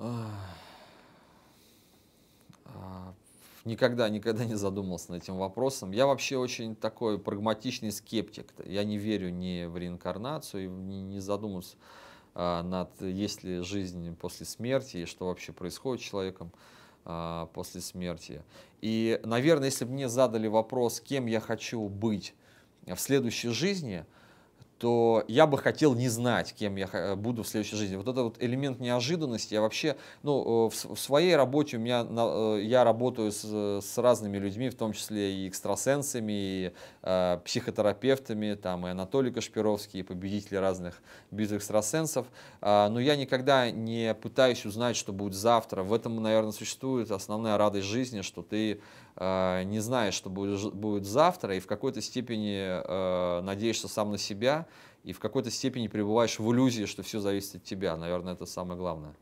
А, никогда, никогда не задумывался над этим вопросом. Я вообще очень такой прагматичный скептик. Я не верю ни в реинкарнацию, не, не задумываюсь а, над, есть ли жизнь после смерти, и что вообще происходит с человеком а, после смерти. И, наверное, если бы мне задали вопрос, кем я хочу быть в следующей жизни – то я бы хотел не знать, кем я буду в следующей жизни. Вот этот вот элемент неожиданности, я вообще, ну, э, в, своей работе у меня, э, я работаю с, с разными людьми, в том числе и экстрасенсами, и э, психотерапевтами, там, и Анатолий Кашпировский, и победители разных бизнес-экстрасенсов, э, а, но я никогда не пытаюсь узнать, что будет завтра. В этом, наверное, существует основная радость жизни, что ты э, не знаешь, что будет, будет завтра, и в какой-то степени э, надеешься сам на себя, и в какой-то степени пребываешь в иллюзии, что все зависит от тебя. Наверное, это самое главное.